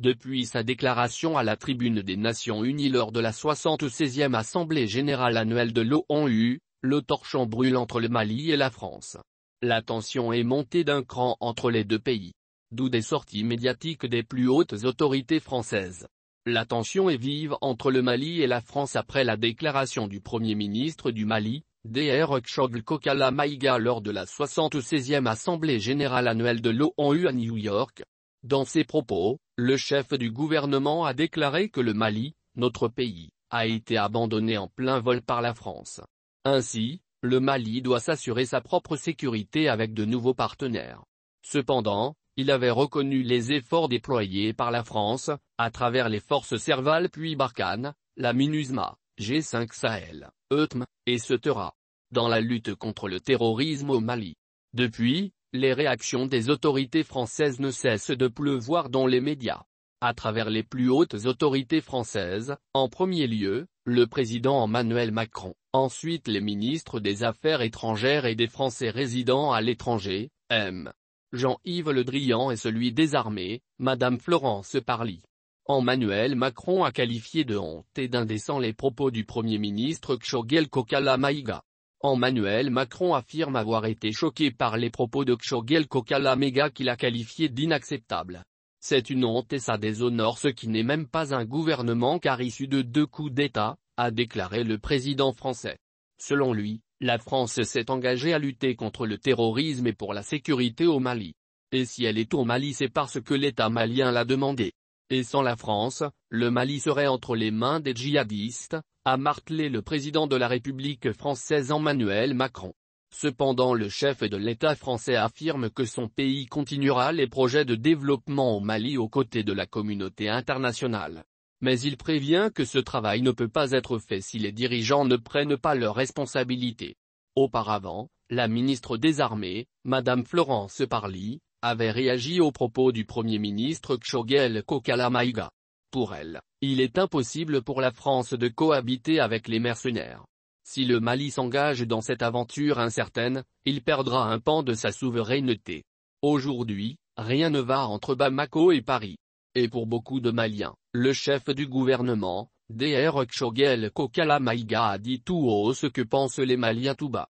Depuis sa déclaration à la tribune des Nations Unies lors de la 76e Assemblée Générale Annuelle de l'ONU, le torchon brûle entre le Mali et la France. La tension est montée d'un cran entre les deux pays. D'où des sorties médiatiques des plus hautes autorités françaises. La tension est vive entre le Mali et la France après la déclaration du Premier ministre du Mali, Dr Kokala Maïga lors de la 76e Assemblée Générale Annuelle de l'ONU à New York, dans ses propos, le chef du gouvernement a déclaré que le Mali, notre pays, a été abandonné en plein vol par la France. Ainsi, le Mali doit s'assurer sa propre sécurité avec de nouveaux partenaires. Cependant, il avait reconnu les efforts déployés par la France, à travers les forces Serval puis Barkhane, la MINUSMA, G5 Sahel, EUTM, et SETERA, dans la lutte contre le terrorisme au Mali. Depuis, les réactions des autorités françaises ne cessent de pleuvoir dans les médias. À travers les plus hautes autorités françaises, en premier lieu, le président Emmanuel Macron, ensuite les ministres des Affaires étrangères et des Français résidant à l'étranger, M. Jean-Yves Le Drian et celui des armées, Madame Florence Parly. Emmanuel Macron a qualifié de honte et d'indécent les propos du Premier ministre Kshogel Kokala Maïga. Emmanuel Macron affirme avoir été choqué par les propos de Kshogel Kokalamega qu'il a qualifié d'inacceptable. C'est une honte et ça déshonore ce qui n'est même pas un gouvernement car issu de deux coups d'État, a déclaré le président français. Selon lui, la France s'est engagée à lutter contre le terrorisme et pour la sécurité au Mali. Et si elle est au Mali c'est parce que l'État malien l'a demandé. Et sans la France, le Mali serait entre les mains des djihadistes, a martelé le président de la République française Emmanuel Macron. Cependant le chef de l'État français affirme que son pays continuera les projets de développement au Mali aux côtés de la communauté internationale. Mais il prévient que ce travail ne peut pas être fait si les dirigeants ne prennent pas leurs responsabilités. Auparavant, la ministre des Armées, Madame Florence Parly, avait réagi aux propos du Premier ministre Kshogel Kokala pour elle, il est impossible pour la France de cohabiter avec les mercenaires. Si le Mali s'engage dans cette aventure incertaine, il perdra un pan de sa souveraineté. Aujourd'hui, rien ne va entre Bamako et Paris. Et pour beaucoup de Maliens, le chef du gouvernement, Dr Kshogel Kokala Maïga a dit tout haut ce que pensent les Maliens tout bas.